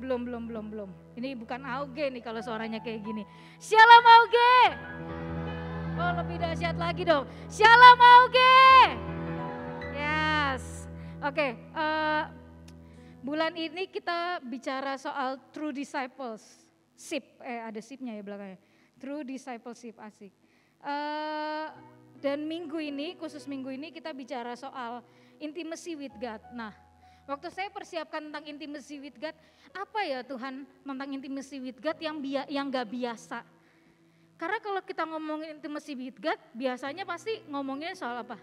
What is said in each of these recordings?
Belum, belum, belum, belum. Ini bukan auge nih kalau suaranya kayak gini. Shalom auge. Oh lebih dahsyat lagi dong. Shalom auge. Yes. Oke, okay, uh, eh, bulan ini kita bicara soal true disciples. Sip, eh ada sipnya ya belakangnya. True discipleship asik. Uh, dan minggu ini, khusus minggu ini kita bicara soal intimacy with God. Nah, Waktu saya persiapkan tentang intimacy with God, apa ya Tuhan tentang intimacy with God yang bi yang gak biasa? Karena kalau kita ngomongin intimacy with God, biasanya pasti ngomongnya soal apa?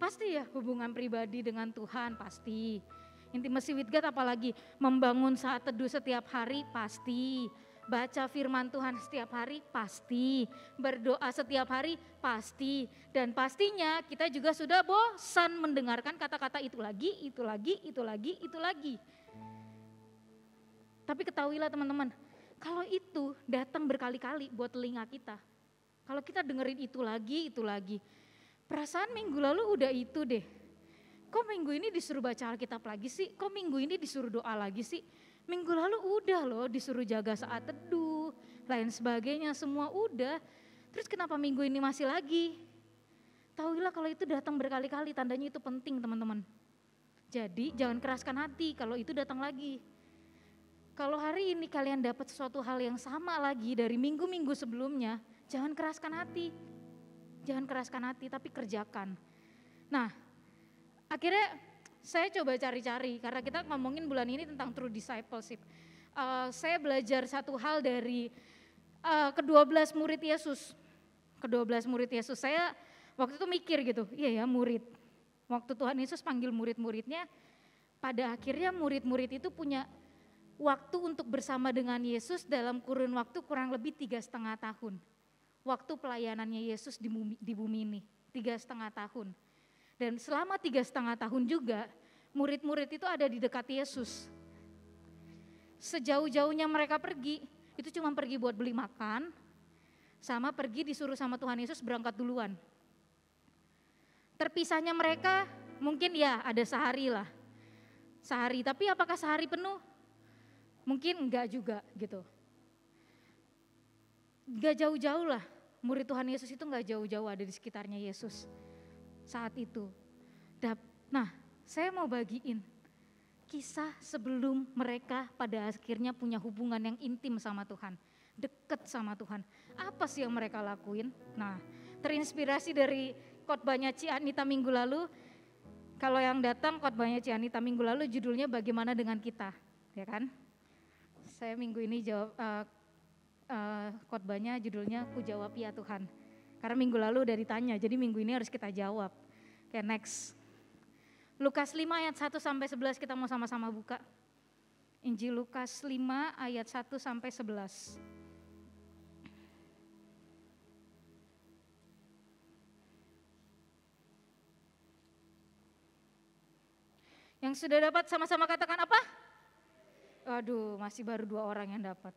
Pasti ya hubungan pribadi dengan Tuhan, pasti. Intimacy with God apalagi membangun saat teduh setiap hari, pasti baca firman Tuhan setiap hari pasti, berdoa setiap hari pasti, dan pastinya kita juga sudah bosan mendengarkan kata-kata itu lagi, itu lagi, itu lagi, itu lagi. Tapi ketahuilah teman-teman, kalau itu datang berkali-kali buat telinga kita. Kalau kita dengerin itu lagi, itu lagi. Perasaan minggu lalu udah itu deh. Kok minggu ini disuruh baca Alkitab lagi sih? Kok minggu ini disuruh doa lagi sih? Minggu lalu udah loh disuruh jaga saat teduh, lain sebagainya, semua udah. Terus kenapa minggu ini masih lagi? Tahuilah kalau itu datang berkali-kali, tandanya itu penting teman-teman. Jadi jangan keraskan hati kalau itu datang lagi. Kalau hari ini kalian dapat sesuatu hal yang sama lagi dari minggu-minggu sebelumnya, jangan keraskan hati. Jangan keraskan hati, tapi kerjakan. Nah, akhirnya saya coba cari-cari karena kita ngomongin bulan ini tentang true discipleship. Uh, saya belajar satu hal dari uh, kedua belas murid Yesus. Kedua belas murid Yesus. Saya waktu itu mikir gitu, iya ya murid. Waktu Tuhan Yesus panggil murid-muridnya, pada akhirnya murid-murid itu punya waktu untuk bersama dengan Yesus dalam kurun waktu kurang lebih tiga setengah tahun. Waktu pelayanannya Yesus di bumi, di bumi ini, tiga setengah tahun. Dan selama tiga setengah tahun juga, murid-murid itu ada di dekat Yesus. Sejauh-jauhnya mereka pergi, itu cuma pergi buat beli makan, sama pergi disuruh sama Tuhan Yesus berangkat duluan. Terpisahnya mereka mungkin ya ada sehari lah, sehari. Tapi apakah sehari penuh? Mungkin enggak juga gitu. Enggak jauh-jauh lah, murid Tuhan Yesus itu enggak jauh-jauh ada di sekitarnya Yesus saat itu. Nah, saya mau bagiin kisah sebelum mereka pada akhirnya punya hubungan yang intim sama Tuhan, deket sama Tuhan. Apa sih yang mereka lakuin? Nah, terinspirasi dari khotbahnya Cianita minggu lalu. Kalau yang datang khotbahnya Cianita minggu lalu judulnya bagaimana dengan kita, ya kan? Saya minggu ini jawab uh, uh, khotbahnya judulnya ku jawab ya Tuhan. Karena minggu lalu udah ditanya, jadi minggu ini harus kita jawab. Kayak next. Lukas 5 ayat 1 sampai 11 kita mau sama-sama buka. Injil Lukas 5 ayat 1 sampai 11. Yang sudah dapat sama-sama katakan apa? Aduh, masih baru dua orang yang dapat.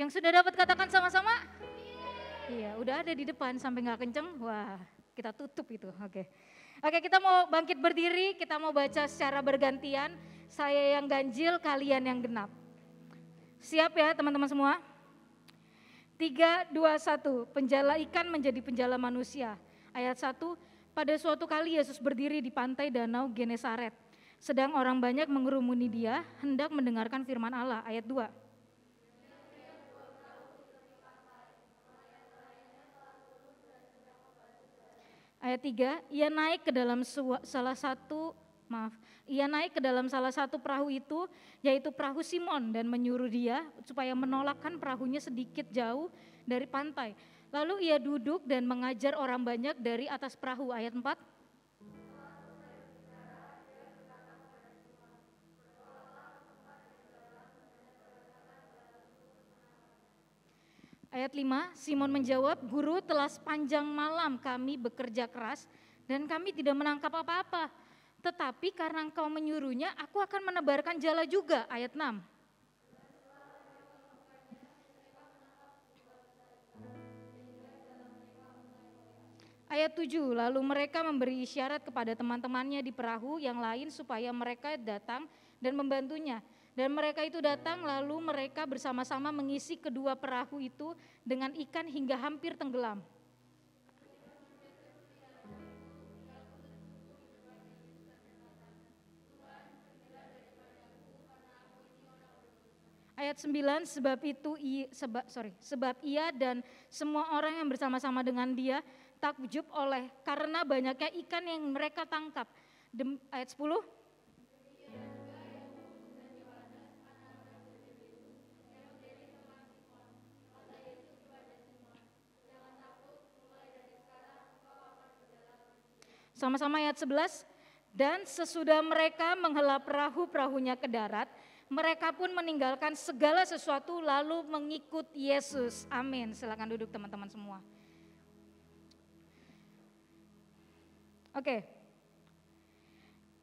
Yang sudah dapat katakan sama-sama? Iya, udah ada di depan sampai nggak kenceng. Wah, kita tutup itu. Oke. Okay. Oke, kita mau bangkit berdiri, kita mau baca secara bergantian. Saya yang ganjil, kalian yang genap. Siap ya teman-teman semua? 3, 2, 1, penjala ikan menjadi penjala manusia. Ayat 1, pada suatu kali Yesus berdiri di pantai danau Genesaret. Sedang orang banyak mengerumuni dia, hendak mendengarkan firman Allah. Ayat 2, Ayat 3, ia naik ke dalam salah satu maaf, ia naik ke dalam salah satu perahu itu, yaitu perahu Simon, dan menyuruh dia supaya menolakkan perahunya sedikit jauh dari pantai. Lalu ia duduk dan mengajar orang banyak dari atas perahu, ayat 4. Ayat 5, Simon menjawab, "Guru, telah sepanjang malam kami bekerja keras dan kami tidak menangkap apa-apa. Tetapi karena engkau menyuruhnya, aku akan menebarkan jala juga." Ayat 6. Ayat 7, lalu mereka memberi isyarat kepada teman-temannya di perahu yang lain supaya mereka datang dan membantunya. Dan mereka itu datang lalu mereka bersama-sama mengisi kedua perahu itu dengan ikan hingga hampir tenggelam. ayat 9 sebab itu ia, sebab sorry sebab ia dan semua orang yang bersama-sama dengan dia takjub oleh karena banyaknya ikan yang mereka tangkap Dem, ayat 10 Sama-sama ayat 11. Dan sesudah mereka menghela perahu-perahunya ke darat, mereka pun meninggalkan segala sesuatu lalu mengikut Yesus. Amin. Silakan duduk teman-teman semua. Oke.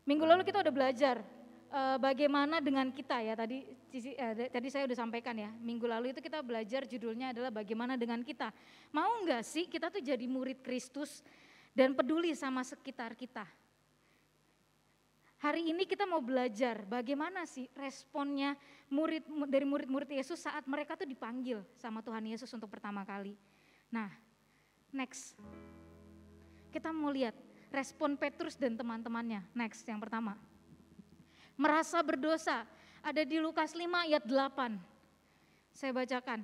Minggu lalu kita udah belajar eh, bagaimana dengan kita ya tadi eh, tadi saya udah sampaikan ya minggu lalu itu kita belajar judulnya adalah bagaimana dengan kita mau nggak sih kita tuh jadi murid Kristus dan peduli sama sekitar kita. Hari ini kita mau belajar bagaimana sih responnya murid dari murid-murid Yesus saat mereka tuh dipanggil sama Tuhan Yesus untuk pertama kali. Nah, next. Kita mau lihat respon Petrus dan teman-temannya. Next, yang pertama. Merasa berdosa ada di Lukas 5 ayat 8. Saya bacakan.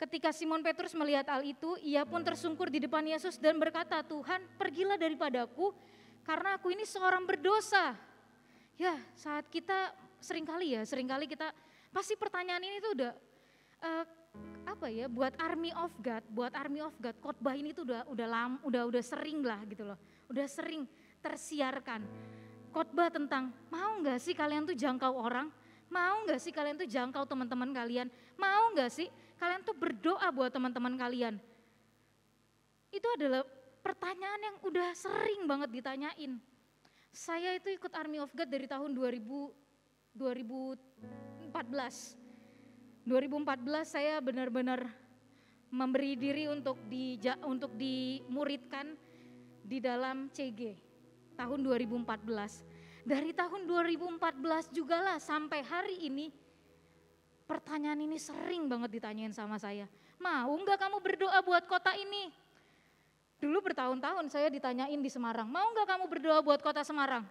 Ketika Simon Petrus melihat hal itu, ia pun tersungkur di depan Yesus dan berkata, "Tuhan, pergilah daripadaku karena aku ini seorang berdosa." Ya, saat kita sering kali ya, sering kali kita pasti pertanyaan ini tuh udah uh, apa ya, buat army of God, buat army of God, khotbah ini tuh udah udah lam, udah udah sering lah gitu loh. Udah sering tersiarkan khotbah tentang mau nggak sih kalian tuh jangkau orang? Mau nggak sih kalian tuh jangkau teman-teman kalian? Mau nggak sih kalian tuh berdoa buat teman-teman kalian. Itu adalah pertanyaan yang udah sering banget ditanyain. Saya itu ikut Army of God dari tahun 2000, 2014. 2014 saya benar-benar memberi diri untuk di untuk dimuridkan di dalam CG tahun 2014. Dari tahun 2014 jugalah sampai hari ini Pertanyaan ini sering banget ditanyain sama saya. Mau nggak kamu berdoa buat kota ini? Dulu bertahun-tahun saya ditanyain di Semarang, mau nggak kamu berdoa buat kota Semarang?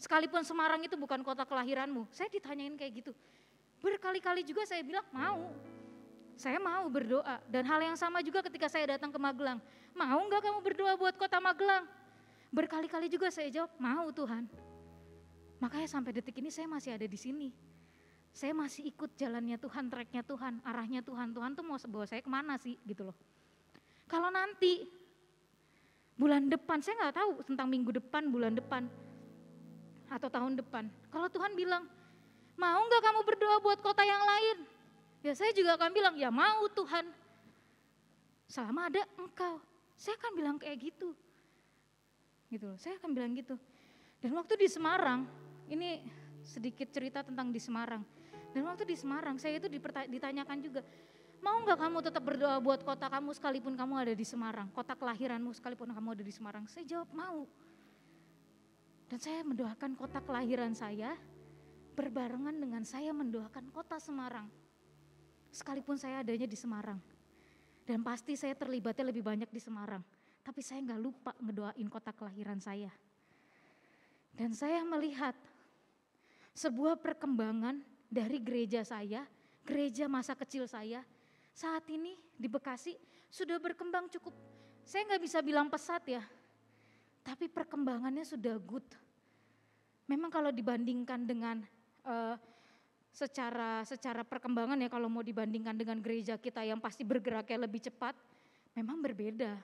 Sekalipun Semarang itu bukan kota kelahiranmu, saya ditanyain kayak gitu. Berkali-kali juga saya bilang mau, saya mau berdoa. Dan hal yang sama juga ketika saya datang ke Magelang, mau nggak kamu berdoa buat kota Magelang? Berkali-kali juga saya jawab, mau Tuhan. Makanya sampai detik ini saya masih ada di sini saya masih ikut jalannya Tuhan, treknya Tuhan, arahnya Tuhan. Tuhan tuh mau bawa saya kemana sih gitu loh. Kalau nanti bulan depan, saya nggak tahu tentang minggu depan, bulan depan atau tahun depan. Kalau Tuhan bilang, mau nggak kamu berdoa buat kota yang lain? Ya saya juga akan bilang, ya mau Tuhan. Selama ada engkau. Saya akan bilang kayak gitu. Gitu loh, saya akan bilang gitu. Dan waktu di Semarang, ini sedikit cerita tentang di Semarang dan waktu di Semarang, saya itu ditanyakan juga, mau nggak kamu tetap berdoa buat kota kamu sekalipun kamu ada di Semarang, kota kelahiranmu sekalipun kamu ada di Semarang? Saya jawab mau. Dan saya mendoakan kota kelahiran saya berbarengan dengan saya mendoakan kota Semarang. Sekalipun saya adanya di Semarang. Dan pasti saya terlibatnya lebih banyak di Semarang. Tapi saya nggak lupa ngedoain kota kelahiran saya. Dan saya melihat sebuah perkembangan dari gereja saya, gereja masa kecil saya, saat ini di Bekasi sudah berkembang cukup. Saya nggak bisa bilang pesat ya, tapi perkembangannya sudah good. Memang kalau dibandingkan dengan uh, secara secara perkembangan ya kalau mau dibandingkan dengan gereja kita yang pasti bergeraknya lebih cepat, memang berbeda.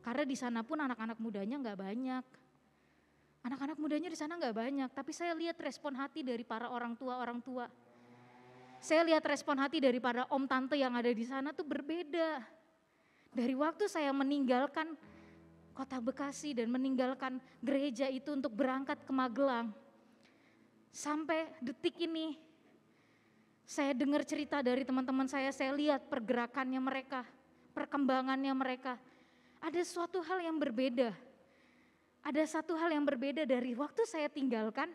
Karena di sana pun anak-anak mudanya nggak banyak anak mudanya di sana nggak banyak, tapi saya lihat respon hati dari para orang tua-orang tua. Saya lihat respon hati dari para om tante yang ada di sana tuh berbeda. Dari waktu saya meninggalkan kota Bekasi dan meninggalkan gereja itu untuk berangkat ke Magelang. Sampai detik ini saya dengar cerita dari teman-teman saya, saya lihat pergerakannya mereka, perkembangannya mereka. Ada suatu hal yang berbeda ada satu hal yang berbeda dari waktu saya tinggalkan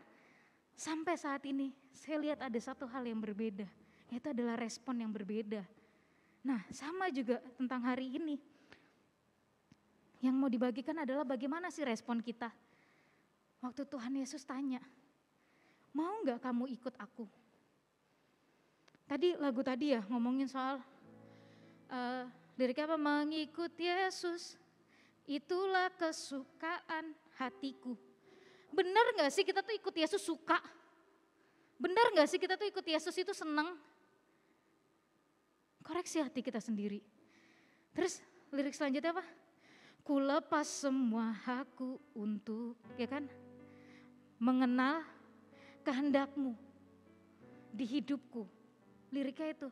sampai saat ini. Saya lihat ada satu hal yang berbeda, yaitu adalah respon yang berbeda. Nah, sama juga tentang hari ini. Yang mau dibagikan adalah bagaimana sih respon kita. Waktu Tuhan Yesus tanya, mau nggak kamu ikut aku? Tadi lagu tadi ya ngomongin soal uh, eh, kapan apa? Mengikut Yesus, Itulah kesukaan hatiku. Benar gak sih kita tuh ikut Yesus suka? Benar gak sih kita tuh ikut Yesus itu senang? Koreksi hati kita sendiri. Terus lirik selanjutnya apa? Ku lepas semua hakku untuk, ya kan? Mengenal kehendakmu di hidupku. Liriknya itu.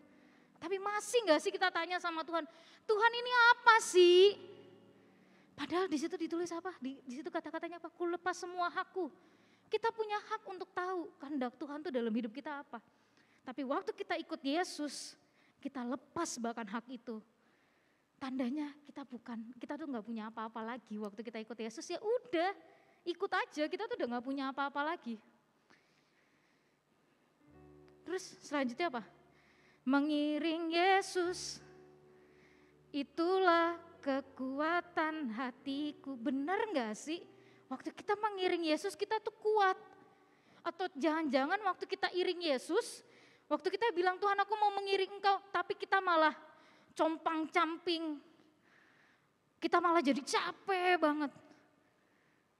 Tapi masih gak sih kita tanya sama Tuhan, Tuhan ini apa sih? Padahal di situ ditulis apa? Di, di situ kata-katanya apa? Ku lepas semua hakku. Kita punya hak untuk tahu kehendak Tuhan itu dalam hidup kita apa. Tapi waktu kita ikut Yesus, kita lepas bahkan hak itu. Tandanya kita bukan, kita tuh nggak punya apa-apa lagi waktu kita ikut Yesus ya udah ikut aja kita tuh udah nggak punya apa-apa lagi. Terus selanjutnya apa? Mengiring Yesus, itulah kekuatan hatiku. Benar nggak sih? Waktu kita mengiring Yesus kita tuh kuat. Atau jangan-jangan waktu kita iring Yesus, waktu kita bilang Tuhan aku mau mengiring engkau, tapi kita malah compang camping. Kita malah jadi capek banget.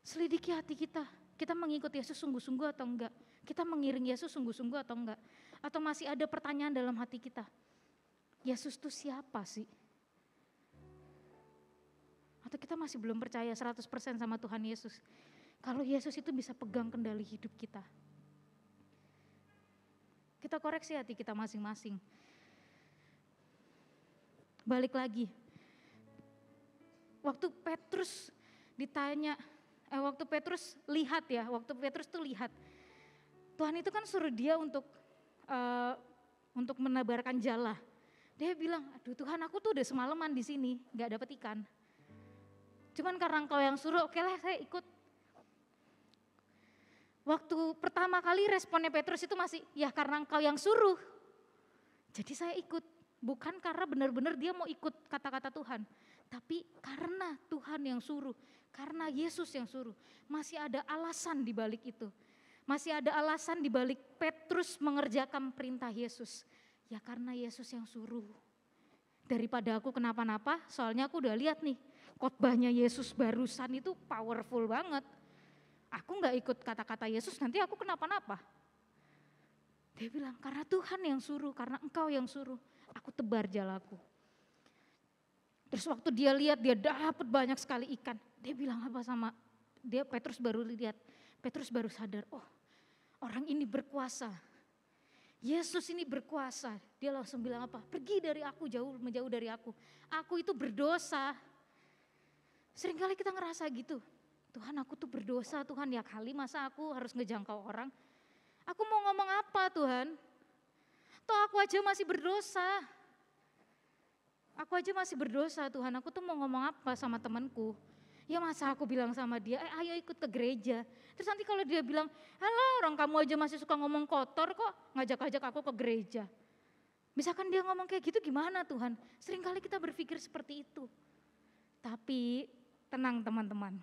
Selidiki hati kita. Kita mengikuti Yesus sungguh-sungguh atau enggak? Kita mengiring Yesus sungguh-sungguh atau enggak? Atau masih ada pertanyaan dalam hati kita? Yesus tuh siapa sih? kita masih belum percaya 100% sama Tuhan Yesus. Kalau Yesus itu bisa pegang kendali hidup kita. Kita koreksi hati kita masing-masing. Balik lagi. Waktu Petrus ditanya, eh, waktu Petrus lihat ya, waktu Petrus tuh lihat. Tuhan itu kan suruh dia untuk uh, untuk menabarkan jala. Dia bilang, aduh Tuhan aku tuh udah semalaman di sini, gak dapet ikan. Cuman karena engkau yang suruh, oke lah saya ikut. Waktu pertama kali responnya Petrus itu masih, ya karena engkau yang suruh. Jadi saya ikut, bukan karena benar-benar dia mau ikut kata-kata Tuhan. Tapi karena Tuhan yang suruh, karena Yesus yang suruh. Masih ada alasan di balik itu. Masih ada alasan di balik Petrus mengerjakan perintah Yesus. Ya karena Yesus yang suruh. Daripada aku kenapa-napa, soalnya aku udah lihat nih, khotbahnya Yesus barusan itu powerful banget. Aku nggak ikut kata-kata Yesus, nanti aku kenapa-napa. Dia bilang, karena Tuhan yang suruh, karena engkau yang suruh, aku tebar jalaku. Terus waktu dia lihat, dia dapat banyak sekali ikan. Dia bilang apa sama, dia Petrus baru lihat, Petrus baru sadar, oh orang ini berkuasa. Yesus ini berkuasa. Dia langsung bilang apa? Pergi dari aku, jauh menjauh dari aku. Aku itu berdosa. Seringkali kita ngerasa gitu. Tuhan aku tuh berdosa Tuhan ya kali masa aku harus ngejangkau orang. Aku mau ngomong apa Tuhan? Toh aku aja masih berdosa. Aku aja masih berdosa Tuhan, aku tuh mau ngomong apa sama temanku. Ya masa aku bilang sama dia, eh, ayo ikut ke gereja. Terus nanti kalau dia bilang, halo orang kamu aja masih suka ngomong kotor kok, ngajak-ngajak aku ke gereja. Misalkan dia ngomong kayak gitu gimana Tuhan? Seringkali kita berpikir seperti itu. Tapi Tenang teman-teman.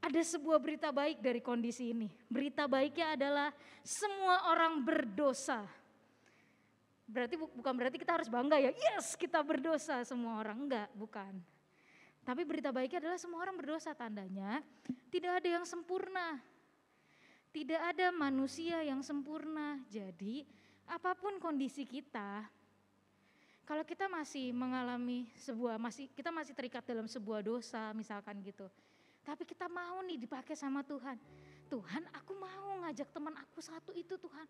Ada sebuah berita baik dari kondisi ini. Berita baiknya adalah semua orang berdosa. Berarti bukan berarti kita harus bangga ya, yes kita berdosa semua orang. Enggak, bukan. Tapi berita baiknya adalah semua orang berdosa tandanya. Tidak ada yang sempurna. Tidak ada manusia yang sempurna. Jadi apapun kondisi kita, kalau kita masih mengalami sebuah masih kita masih terikat dalam sebuah dosa misalkan gitu. Tapi kita mau nih dipakai sama Tuhan. Tuhan, aku mau ngajak teman aku satu itu Tuhan.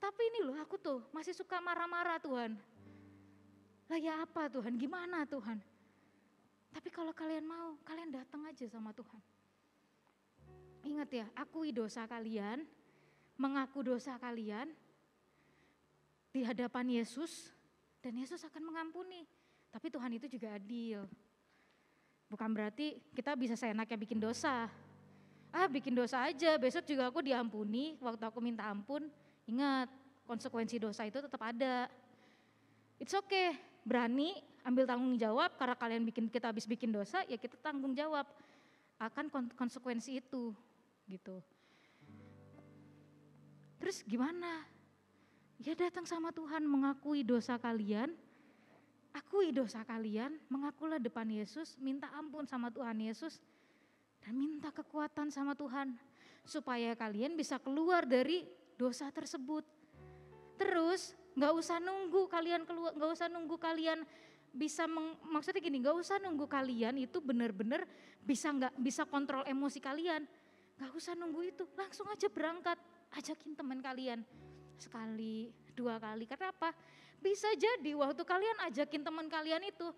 Tapi ini loh aku tuh masih suka marah-marah Tuhan. Lah ya apa Tuhan? Gimana Tuhan? Tapi kalau kalian mau, kalian datang aja sama Tuhan. Ingat ya, akui dosa kalian, mengaku dosa kalian di hadapan Yesus, dan Yesus akan mengampuni. Tapi Tuhan itu juga adil. Bukan berarti kita bisa seenaknya bikin dosa. Ah bikin dosa aja, besok juga aku diampuni, waktu aku minta ampun, ingat konsekuensi dosa itu tetap ada. It's okay, berani ambil tanggung jawab karena kalian bikin kita habis bikin dosa, ya kita tanggung jawab akan konsekuensi itu gitu. Terus gimana? Ya datang sama Tuhan mengakui dosa kalian, akui dosa kalian, mengakulah depan Yesus, minta ampun sama Tuhan Yesus, dan minta kekuatan sama Tuhan supaya kalian bisa keluar dari dosa tersebut. Terus gak usah nunggu kalian keluar, nggak usah nunggu kalian bisa meng, maksudnya gini, nggak usah nunggu kalian itu benar-benar bisa nggak bisa kontrol emosi kalian, gak usah nunggu itu, langsung aja berangkat, ajakin teman kalian sekali, dua kali. Karena apa? Bisa jadi waktu kalian ajakin teman kalian itu,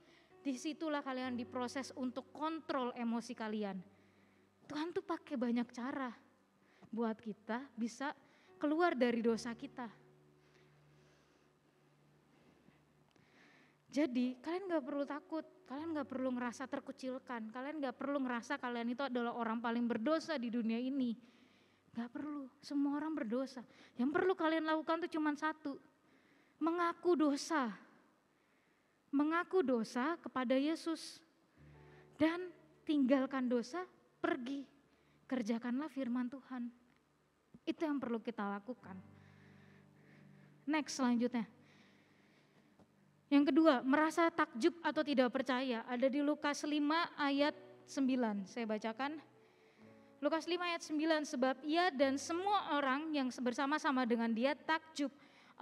disitulah kalian diproses untuk kontrol emosi kalian. Tuhan tuh pakai banyak cara buat kita bisa keluar dari dosa kita. Jadi kalian gak perlu takut, kalian gak perlu ngerasa terkucilkan, kalian gak perlu ngerasa kalian itu adalah orang paling berdosa di dunia ini Gak perlu, semua orang berdosa. Yang perlu kalian lakukan tuh cuma satu, mengaku dosa. Mengaku dosa kepada Yesus. Dan tinggalkan dosa, pergi. Kerjakanlah firman Tuhan. Itu yang perlu kita lakukan. Next selanjutnya. Yang kedua, merasa takjub atau tidak percaya. Ada di Lukas 5 ayat 9. Saya bacakan. Lukas 5 ayat 9 sebab ia dan semua orang yang bersama-sama dengan dia takjub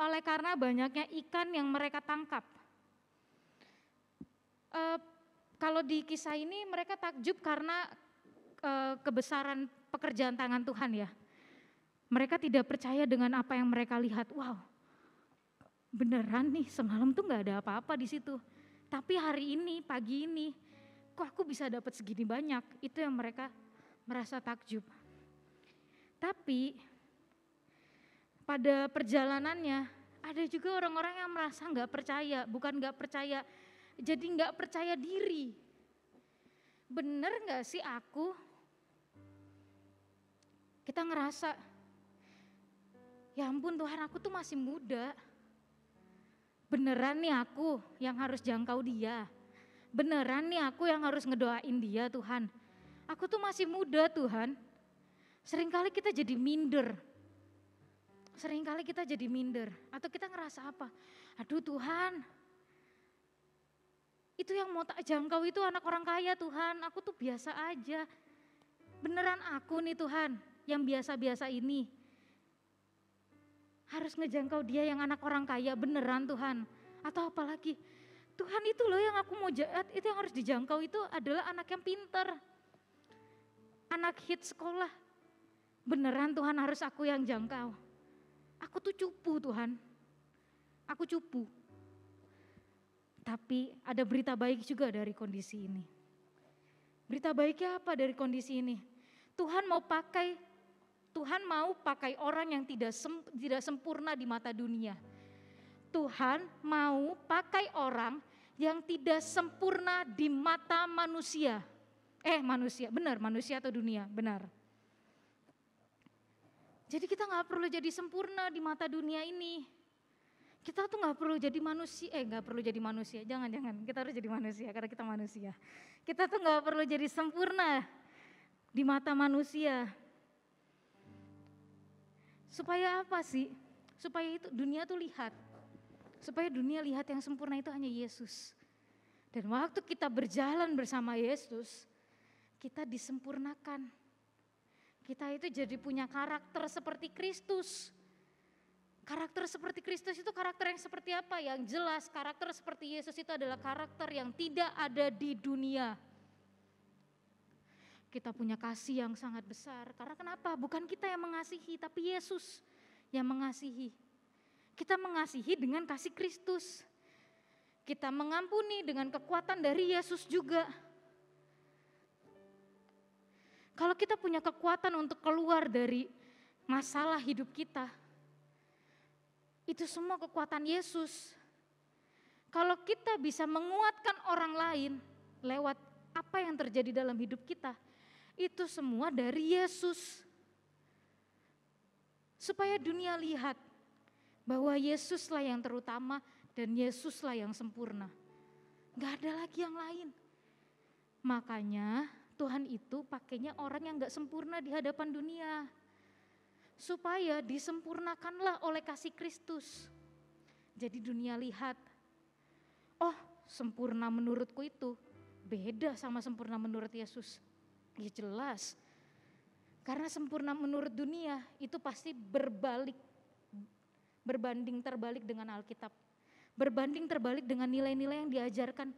oleh karena banyaknya ikan yang mereka tangkap. E, kalau di kisah ini mereka takjub karena e, kebesaran pekerjaan tangan Tuhan ya. Mereka tidak percaya dengan apa yang mereka lihat. Wow, beneran nih semalam tuh nggak ada apa-apa di situ. Tapi hari ini, pagi ini, kok aku bisa dapat segini banyak? Itu yang mereka merasa takjub. Tapi pada perjalanannya ada juga orang-orang yang merasa nggak percaya, bukan nggak percaya, jadi nggak percaya diri. Bener nggak sih aku? Kita ngerasa, ya ampun Tuhan aku tuh masih muda. Beneran nih aku yang harus jangkau dia. Beneran nih aku yang harus ngedoain dia Tuhan. Aku tuh masih muda Tuhan. Seringkali kita jadi minder. Seringkali kita jadi minder. Atau kita ngerasa apa? Aduh Tuhan, itu yang mau tak jangkau itu anak orang kaya Tuhan. Aku tuh biasa aja. Beneran aku nih Tuhan yang biasa-biasa ini. Harus ngejangkau dia yang anak orang kaya beneran Tuhan. Atau apalagi Tuhan itu loh yang aku mau jahat, itu yang harus dijangkau itu adalah anak yang pinter anak hit sekolah. Beneran Tuhan harus aku yang jangkau. Aku tuh cupu Tuhan. Aku cupu. Tapi ada berita baik juga dari kondisi ini. Berita baiknya apa dari kondisi ini? Tuhan mau pakai Tuhan mau pakai orang yang tidak sem, tidak sempurna di mata dunia. Tuhan mau pakai orang yang tidak sempurna di mata manusia. Eh manusia, benar manusia atau dunia, benar. Jadi kita nggak perlu jadi sempurna di mata dunia ini. Kita tuh nggak perlu jadi manusia, eh nggak perlu jadi manusia, jangan-jangan kita harus jadi manusia karena kita manusia. Kita tuh nggak perlu jadi sempurna di mata manusia. Supaya apa sih? Supaya itu dunia tuh lihat. Supaya dunia lihat yang sempurna itu hanya Yesus. Dan waktu kita berjalan bersama Yesus, kita disempurnakan. Kita itu jadi punya karakter seperti Kristus. Karakter seperti Kristus itu karakter yang seperti apa? Yang jelas karakter seperti Yesus itu adalah karakter yang tidak ada di dunia. Kita punya kasih yang sangat besar. Karena kenapa? Bukan kita yang mengasihi, tapi Yesus yang mengasihi. Kita mengasihi dengan kasih Kristus. Kita mengampuni dengan kekuatan dari Yesus juga kalau kita punya kekuatan untuk keluar dari masalah hidup kita, itu semua kekuatan Yesus. Kalau kita bisa menguatkan orang lain lewat apa yang terjadi dalam hidup kita, itu semua dari Yesus. Supaya dunia lihat bahwa Yesuslah yang terutama dan Yesuslah yang sempurna. Gak ada lagi yang lain. Makanya Tuhan itu pakainya orang yang nggak sempurna di hadapan dunia. Supaya disempurnakanlah oleh kasih Kristus. Jadi dunia lihat, oh sempurna menurutku itu beda sama sempurna menurut Yesus. Ya jelas, karena sempurna menurut dunia itu pasti berbalik, berbanding terbalik dengan Alkitab. Berbanding terbalik dengan nilai-nilai yang diajarkan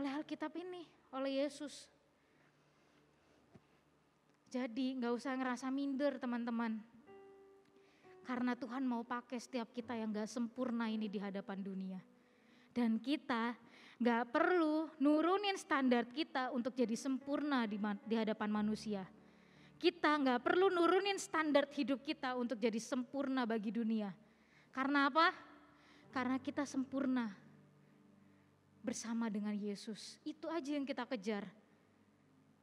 oleh Alkitab ini, oleh Yesus. Jadi nggak usah ngerasa minder teman-teman. Karena Tuhan mau pakai setiap kita yang gak sempurna ini di hadapan dunia. Dan kita gak perlu nurunin standar kita untuk jadi sempurna di, di hadapan manusia. Kita gak perlu nurunin standar hidup kita untuk jadi sempurna bagi dunia. Karena apa? Karena kita sempurna bersama dengan Yesus. Itu aja yang kita kejar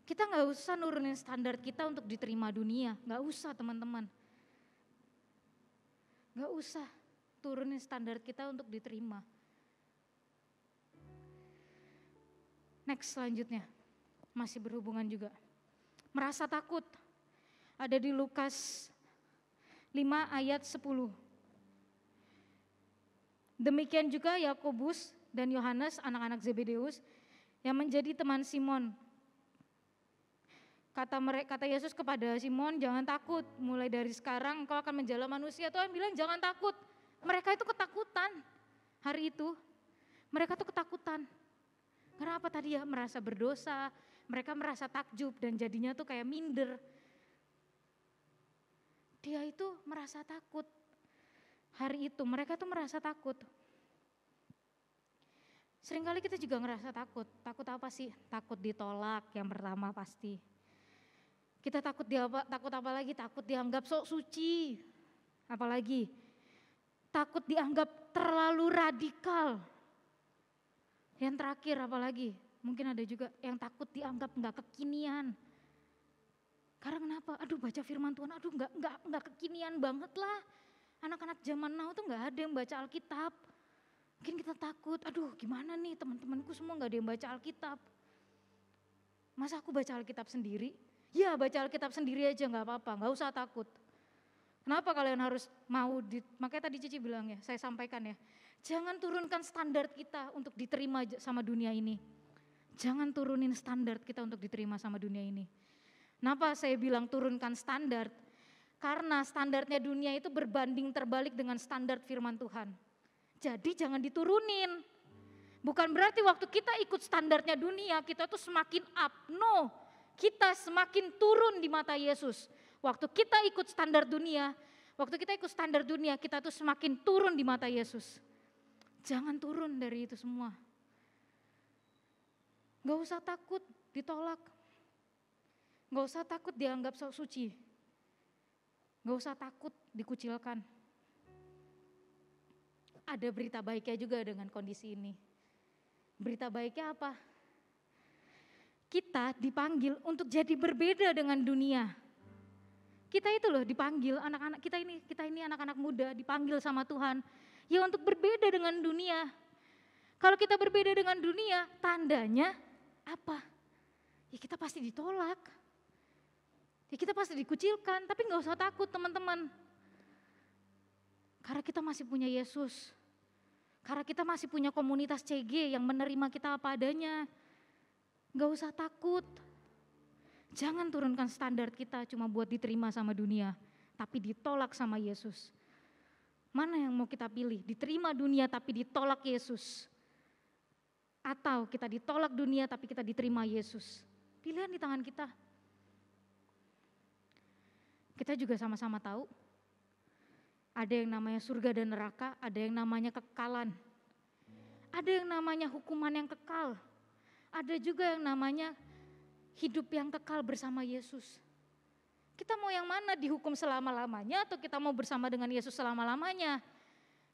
kita nggak usah nurunin standar kita untuk diterima dunia, nggak usah teman-teman. Nggak usah turunin standar kita untuk diterima. Next selanjutnya, masih berhubungan juga. Merasa takut, ada di Lukas 5 ayat 10. Demikian juga Yakobus dan Yohanes anak-anak Zebedeus yang menjadi teman Simon kata mereka kata Yesus kepada Simon jangan takut mulai dari sekarang kau akan menjala manusia Tuhan bilang jangan takut mereka itu ketakutan hari itu mereka tuh ketakutan karena apa tadi ya merasa berdosa mereka merasa takjub dan jadinya tuh kayak minder dia itu merasa takut hari itu mereka tuh merasa takut Seringkali kita juga ngerasa takut. Takut apa sih? Takut ditolak yang pertama pasti. Kita takut dia takut apa lagi? Takut dianggap sok suci. Apalagi takut dianggap terlalu radikal. Yang terakhir apalagi? Mungkin ada juga yang takut dianggap nggak kekinian. Karena kenapa? Aduh baca firman Tuhan, aduh nggak nggak nggak kekinian banget lah. Anak-anak zaman now tuh nggak ada yang baca Alkitab. Mungkin kita takut, aduh gimana nih teman-temanku semua nggak ada yang baca Alkitab. Masa aku baca Alkitab sendiri? Ya baca Alkitab sendiri aja nggak apa-apa, nggak usah takut. Kenapa kalian harus mau, di, makanya tadi Cici bilang ya, saya sampaikan ya. Jangan turunkan standar kita untuk diterima sama dunia ini. Jangan turunin standar kita untuk diterima sama dunia ini. Kenapa saya bilang turunkan standar? Karena standarnya dunia itu berbanding terbalik dengan standar firman Tuhan. Jadi jangan diturunin. Bukan berarti waktu kita ikut standarnya dunia, kita tuh semakin up. No, kita semakin turun di mata Yesus. Waktu kita ikut standar dunia, waktu kita ikut standar dunia, kita tuh semakin turun di mata Yesus. Jangan turun dari itu semua. Gak usah takut ditolak. Gak usah takut dianggap sok suci. Gak usah takut dikucilkan. Ada berita baiknya juga dengan kondisi ini. Berita baiknya apa? kita dipanggil untuk jadi berbeda dengan dunia. Kita itu loh dipanggil anak-anak kita ini kita ini anak-anak muda dipanggil sama Tuhan ya untuk berbeda dengan dunia. Kalau kita berbeda dengan dunia, tandanya apa? Ya kita pasti ditolak. Ya kita pasti dikucilkan, tapi nggak usah takut teman-teman. Karena kita masih punya Yesus. Karena kita masih punya komunitas CG yang menerima kita apa adanya Gak usah takut. Jangan turunkan standar kita cuma buat diterima sama dunia, tapi ditolak sama Yesus. Mana yang mau kita pilih? Diterima dunia tapi ditolak Yesus. Atau kita ditolak dunia tapi kita diterima Yesus. Pilihan di tangan kita. Kita juga sama-sama tahu ada yang namanya surga dan neraka, ada yang namanya kekalan. Ada yang namanya hukuman yang kekal ada juga yang namanya hidup yang kekal bersama Yesus. Kita mau yang mana dihukum selama-lamanya atau kita mau bersama dengan Yesus selama-lamanya?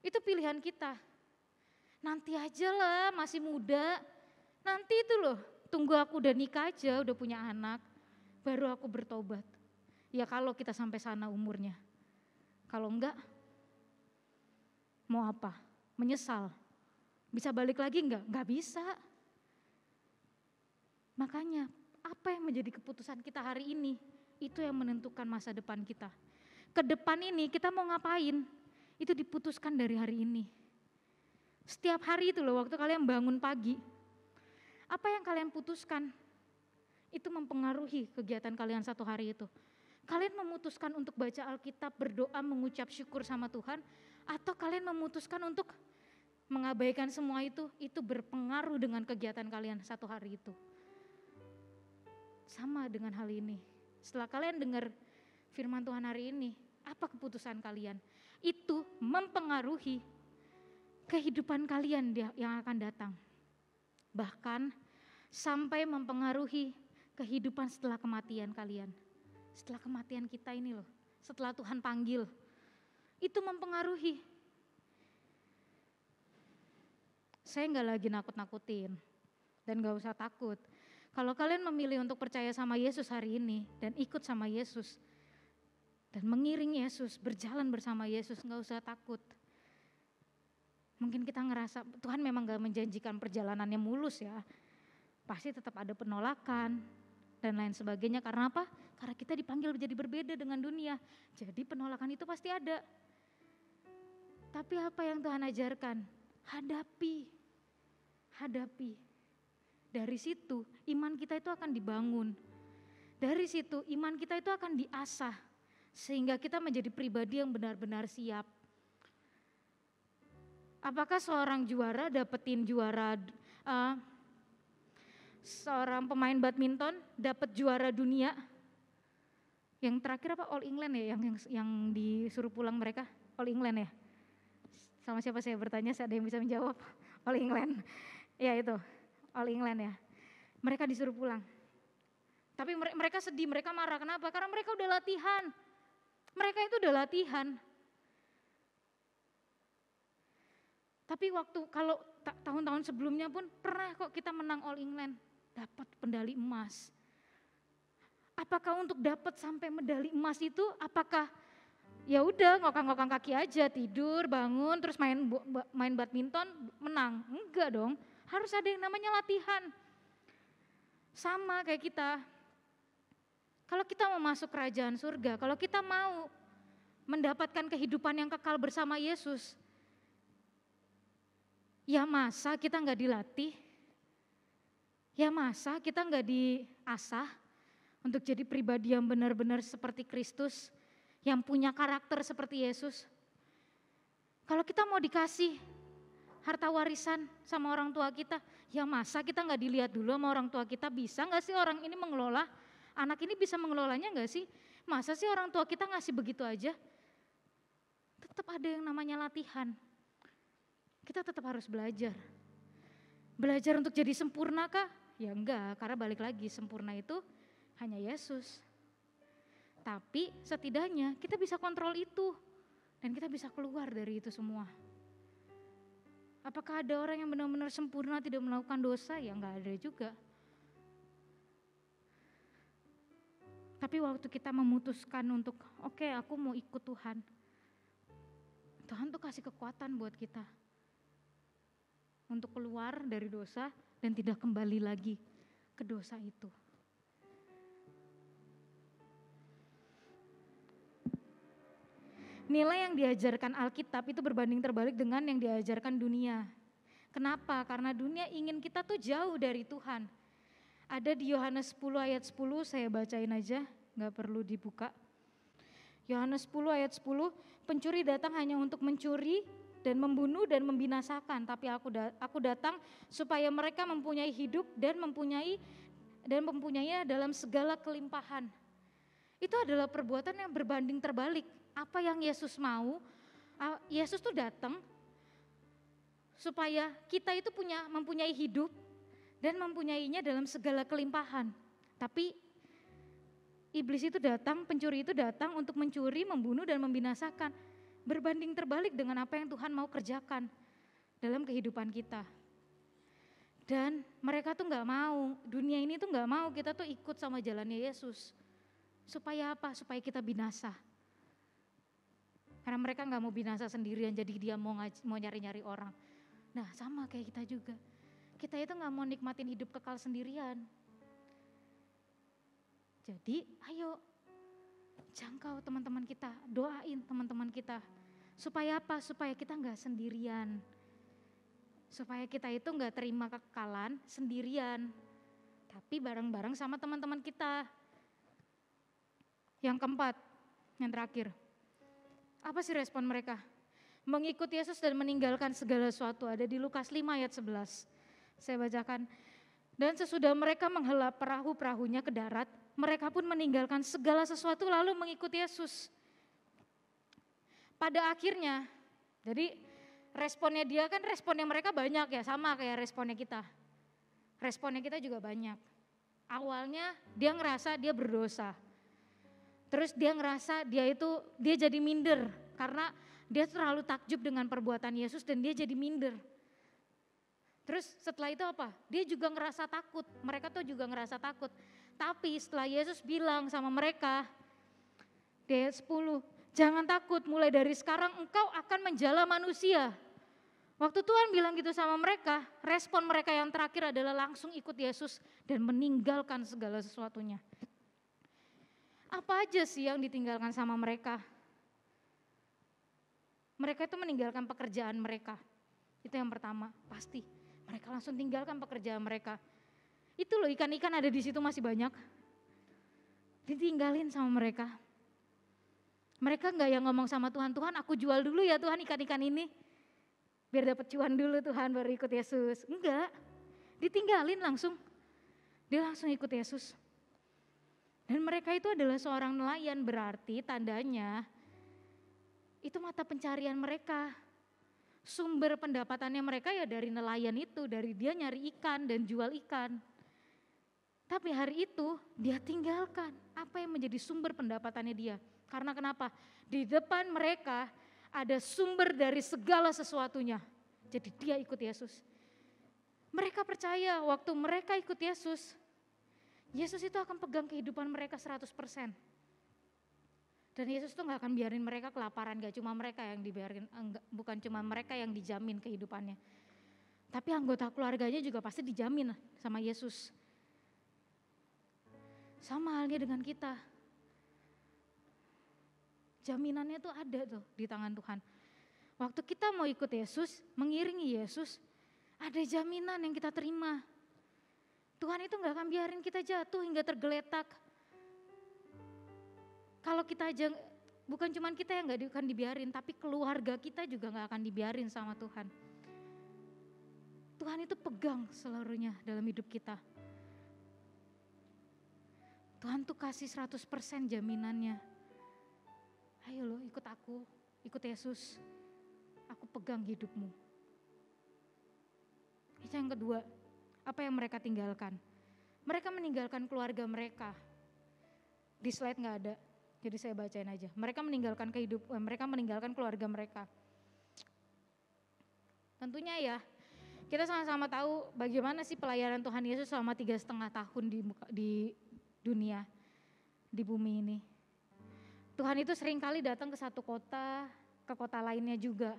Itu pilihan kita. Nanti aja lah masih muda. Nanti itu loh, tunggu aku udah nikah aja, udah punya anak, baru aku bertobat. Ya kalau kita sampai sana umurnya. Kalau enggak, mau apa? Menyesal. Bisa balik lagi enggak? Enggak bisa. Makanya apa yang menjadi keputusan kita hari ini itu yang menentukan masa depan kita. Ke depan ini kita mau ngapain? Itu diputuskan dari hari ini. Setiap hari itu loh waktu kalian bangun pagi. Apa yang kalian putuskan? Itu mempengaruhi kegiatan kalian satu hari itu. Kalian memutuskan untuk baca Alkitab, berdoa, mengucap syukur sama Tuhan atau kalian memutuskan untuk mengabaikan semua itu, itu berpengaruh dengan kegiatan kalian satu hari itu sama dengan hal ini. Setelah kalian dengar firman Tuhan hari ini, apa keputusan kalian? Itu mempengaruhi kehidupan kalian yang akan datang. Bahkan sampai mempengaruhi kehidupan setelah kematian kalian. Setelah kematian kita ini loh, setelah Tuhan panggil. Itu mempengaruhi. Saya nggak lagi nakut-nakutin dan nggak usah takut. Kalau kalian memilih untuk percaya sama Yesus hari ini dan ikut sama Yesus dan mengiring Yesus, berjalan bersama Yesus, nggak usah takut. Mungkin kita ngerasa Tuhan memang nggak menjanjikan perjalanannya mulus ya. Pasti tetap ada penolakan, dan lain sebagainya. Karena apa? Karena kita dipanggil menjadi berbeda dengan dunia. Jadi penolakan itu pasti ada. Tapi apa yang Tuhan ajarkan? Hadapi. Hadapi. Dari situ iman kita itu akan dibangun. Dari situ iman kita itu akan diasah sehingga kita menjadi pribadi yang benar-benar siap. Apakah seorang juara dapetin juara uh, seorang pemain badminton dapat juara dunia? Yang terakhir apa All England ya yang yang, yang disuruh pulang mereka? All England ya? Sama siapa saya bertanya, saya ada yang bisa menjawab. All England. Ya itu. All England ya. Mereka disuruh pulang. Tapi mereka sedih, mereka marah. Kenapa? Karena mereka udah latihan. Mereka itu udah latihan. Tapi waktu kalau tahun-tahun sebelumnya pun pernah kok kita menang All England, dapat pendali emas. Apakah untuk dapat sampai medali emas itu apakah ya udah ngokang-ngokang kaki aja, tidur, bangun, terus main main badminton, menang? Enggak dong. Harus ada yang namanya latihan. Sama kayak kita. Kalau kita mau masuk kerajaan surga, kalau kita mau mendapatkan kehidupan yang kekal bersama Yesus, ya masa kita nggak dilatih? Ya masa kita nggak diasah untuk jadi pribadi yang benar-benar seperti Kristus, yang punya karakter seperti Yesus? Kalau kita mau dikasih harta warisan sama orang tua kita. Ya masa kita nggak dilihat dulu sama orang tua kita bisa nggak sih orang ini mengelola? Anak ini bisa mengelolanya nggak sih? Masa sih orang tua kita ngasih begitu aja? Tetap ada yang namanya latihan. Kita tetap harus belajar. Belajar untuk jadi sempurna kah? Ya enggak, karena balik lagi sempurna itu hanya Yesus. Tapi setidaknya kita bisa kontrol itu dan kita bisa keluar dari itu semua. Apakah ada orang yang benar-benar sempurna tidak melakukan dosa? Ya nggak ada juga. Tapi waktu kita memutuskan untuk, oke okay, aku mau ikut Tuhan. Tuhan tuh kasih kekuatan buat kita. Untuk keluar dari dosa dan tidak kembali lagi ke dosa itu. nilai yang diajarkan Alkitab itu berbanding terbalik dengan yang diajarkan dunia. Kenapa? Karena dunia ingin kita tuh jauh dari Tuhan. Ada di Yohanes 10 ayat 10, saya bacain aja, nggak perlu dibuka. Yohanes 10 ayat 10, pencuri datang hanya untuk mencuri dan membunuh dan membinasakan, tapi aku da aku datang supaya mereka mempunyai hidup dan mempunyai dan mempunyainya dalam segala kelimpahan. Itu adalah perbuatan yang berbanding terbalik apa yang Yesus mau? Ah, Yesus tuh datang supaya kita itu punya mempunyai hidup dan mempunyainya dalam segala kelimpahan. Tapi iblis itu datang, pencuri itu datang untuk mencuri, membunuh dan membinasakan. Berbanding terbalik dengan apa yang Tuhan mau kerjakan dalam kehidupan kita. Dan mereka tuh nggak mau, dunia ini tuh nggak mau kita tuh ikut sama jalannya Yesus. Supaya apa? Supaya kita binasa. Karena mereka nggak mau binasa sendirian, jadi dia mau ngaji, mau nyari-nyari orang. Nah sama kayak kita juga. Kita itu nggak mau nikmatin hidup kekal sendirian. Jadi ayo jangkau teman-teman kita, doain teman-teman kita. Supaya apa? Supaya kita nggak sendirian. Supaya kita itu nggak terima kekalan sendirian. Tapi bareng-bareng sama teman-teman kita. Yang keempat, yang terakhir, apa sih respon mereka? Mengikut Yesus dan meninggalkan segala sesuatu. Ada di Lukas 5 ayat 11. Saya bacakan. Dan sesudah mereka menghela perahu-perahunya ke darat, mereka pun meninggalkan segala sesuatu lalu mengikuti Yesus. Pada akhirnya, jadi responnya dia kan responnya mereka banyak ya, sama kayak responnya kita. Responnya kita juga banyak. Awalnya dia ngerasa dia berdosa, Terus dia ngerasa dia itu dia jadi minder karena dia terlalu takjub dengan perbuatan Yesus dan dia jadi minder. Terus setelah itu apa? Dia juga ngerasa takut. Mereka tuh juga ngerasa takut. Tapi setelah Yesus bilang sama mereka, ayat 10, jangan takut mulai dari sekarang engkau akan menjala manusia. Waktu Tuhan bilang gitu sama mereka, respon mereka yang terakhir adalah langsung ikut Yesus dan meninggalkan segala sesuatunya. Apa aja sih yang ditinggalkan sama mereka? Mereka itu meninggalkan pekerjaan mereka. Itu yang pertama, pasti. Mereka langsung tinggalkan pekerjaan mereka. Itu loh ikan-ikan ada di situ masih banyak. Ditinggalin sama mereka. Mereka nggak yang ngomong sama Tuhan, Tuhan aku jual dulu ya Tuhan ikan-ikan ini. Biar dapat cuan dulu Tuhan baru ikut Yesus. Enggak, ditinggalin langsung. Dia langsung ikut Yesus. Dan mereka itu adalah seorang nelayan berarti tandanya itu mata pencarian mereka. Sumber pendapatannya mereka ya dari nelayan itu, dari dia nyari ikan dan jual ikan. Tapi hari itu dia tinggalkan apa yang menjadi sumber pendapatannya dia. Karena kenapa? Di depan mereka ada sumber dari segala sesuatunya. Jadi dia ikut Yesus. Mereka percaya waktu mereka ikut Yesus, Yesus itu akan pegang kehidupan mereka 100%. Dan Yesus itu nggak akan biarin mereka kelaparan, gak cuma mereka yang dibiarin, enggak, bukan cuma mereka yang dijamin kehidupannya. Tapi anggota keluarganya juga pasti dijamin sama Yesus. Sama halnya dengan kita. Jaminannya tuh ada tuh di tangan Tuhan. Waktu kita mau ikut Yesus, mengiringi Yesus, ada jaminan yang kita terima Tuhan itu nggak akan biarin kita jatuh hingga tergeletak. Kalau kita aja, bukan cuma kita yang nggak akan dibiarin, tapi keluarga kita juga nggak akan dibiarin sama Tuhan. Tuhan itu pegang seluruhnya dalam hidup kita. Tuhan tuh kasih 100% jaminannya. Ayo lo ikut aku, ikut Yesus. Aku pegang hidupmu. Itu yang kedua, apa yang mereka tinggalkan. Mereka meninggalkan keluarga mereka. Di slide nggak ada, jadi saya bacain aja. Mereka meninggalkan kehidup, eh, mereka meninggalkan keluarga mereka. Tentunya ya, kita sama-sama tahu bagaimana sih pelayanan Tuhan Yesus selama tiga setengah tahun di, di dunia, di bumi ini. Tuhan itu sering kali datang ke satu kota, ke kota lainnya juga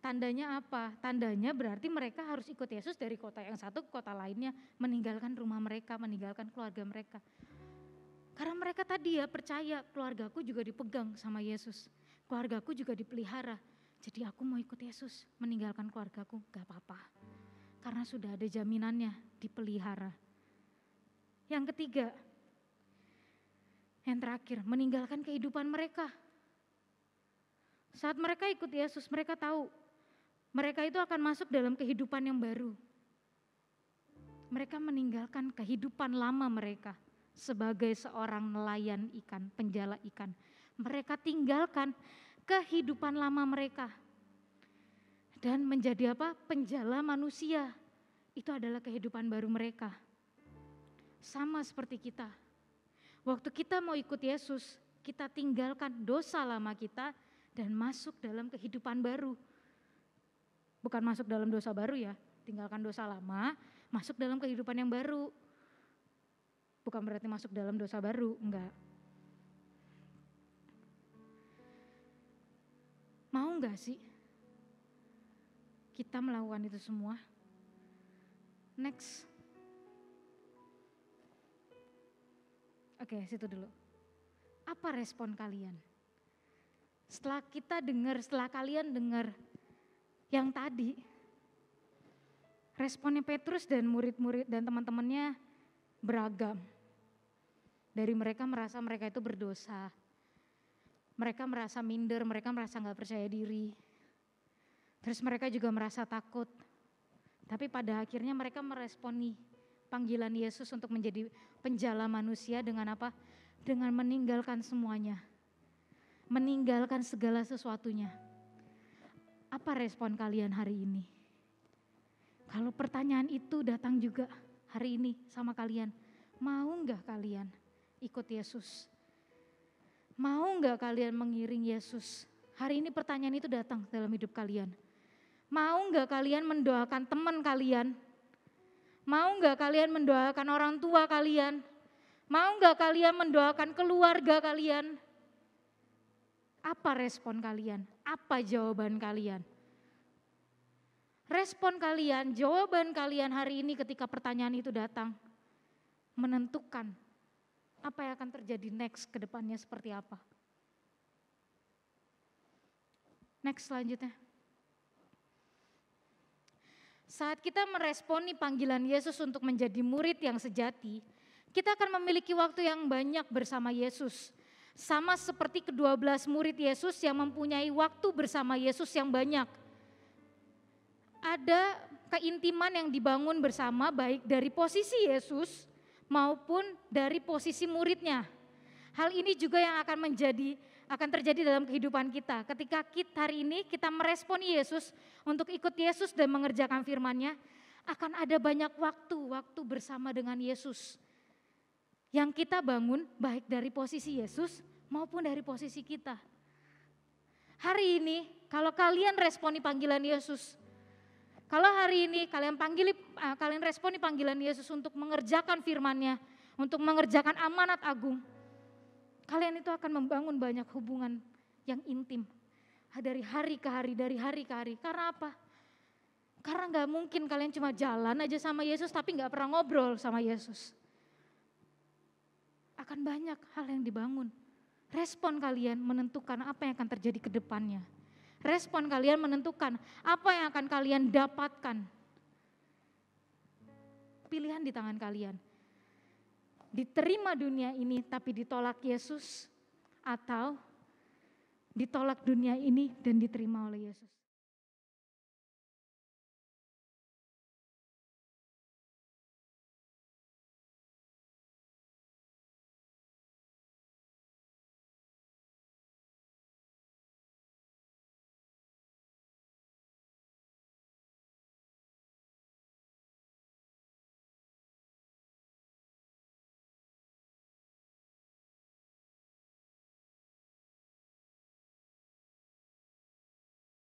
Tandanya apa? Tandanya berarti mereka harus ikut Yesus dari kota yang satu ke kota lainnya, meninggalkan rumah mereka, meninggalkan keluarga mereka. Karena mereka tadi ya percaya keluargaku juga dipegang sama Yesus. Keluargaku juga dipelihara. Jadi aku mau ikut Yesus, meninggalkan keluargaku, gak apa-apa. Karena sudah ada jaminannya, dipelihara. Yang ketiga, yang terakhir, meninggalkan kehidupan mereka. Saat mereka ikut Yesus, mereka tahu mereka itu akan masuk dalam kehidupan yang baru. Mereka meninggalkan kehidupan lama mereka sebagai seorang nelayan ikan, penjala ikan. Mereka tinggalkan kehidupan lama mereka dan menjadi apa? Penjala manusia. Itu adalah kehidupan baru mereka. Sama seperti kita. Waktu kita mau ikut Yesus, kita tinggalkan dosa lama kita dan masuk dalam kehidupan baru bukan masuk dalam dosa baru ya, tinggalkan dosa lama, masuk dalam kehidupan yang baru. Bukan berarti masuk dalam dosa baru, enggak. Mau enggak sih kita melakukan itu semua? Next. Oke, situ dulu. Apa respon kalian? Setelah kita dengar, setelah kalian dengar yang tadi. Responnya Petrus dan murid-murid dan teman-temannya beragam. Dari mereka merasa mereka itu berdosa. Mereka merasa minder, mereka merasa nggak percaya diri. Terus mereka juga merasa takut. Tapi pada akhirnya mereka meresponi panggilan Yesus untuk menjadi penjala manusia dengan apa? Dengan meninggalkan semuanya. Meninggalkan segala sesuatunya apa respon kalian hari ini? Kalau pertanyaan itu datang juga hari ini sama kalian, mau nggak kalian ikut Yesus? Mau nggak kalian mengiring Yesus? Hari ini pertanyaan itu datang dalam hidup kalian. Mau nggak kalian mendoakan teman kalian? Mau nggak kalian mendoakan orang tua kalian? Mau nggak kalian mendoakan keluarga kalian? Apa respon kalian? Apa jawaban kalian? Respon kalian, jawaban kalian hari ini ketika pertanyaan itu datang menentukan apa yang akan terjadi next ke depannya seperti apa. Next selanjutnya. Saat kita meresponi panggilan Yesus untuk menjadi murid yang sejati, kita akan memiliki waktu yang banyak bersama Yesus sama seperti kedua belas murid Yesus yang mempunyai waktu bersama Yesus yang banyak. Ada keintiman yang dibangun bersama baik dari posisi Yesus maupun dari posisi muridnya. Hal ini juga yang akan menjadi akan terjadi dalam kehidupan kita. Ketika kita hari ini kita meresponi Yesus untuk ikut Yesus dan mengerjakan firman-Nya, akan ada banyak waktu-waktu bersama dengan Yesus yang kita bangun baik dari posisi Yesus maupun dari posisi kita. Hari ini kalau kalian responi panggilan Yesus, kalau hari ini kalian panggil eh, kalian responi panggilan Yesus untuk mengerjakan firman-Nya, untuk mengerjakan amanat agung, kalian itu akan membangun banyak hubungan yang intim dari hari ke hari, dari hari ke hari. Karena apa? Karena nggak mungkin kalian cuma jalan aja sama Yesus tapi nggak pernah ngobrol sama Yesus akan banyak hal yang dibangun. Respon kalian menentukan apa yang akan terjadi ke depannya. Respon kalian menentukan apa yang akan kalian dapatkan. Pilihan di tangan kalian. Diterima dunia ini tapi ditolak Yesus atau ditolak dunia ini dan diterima oleh Yesus.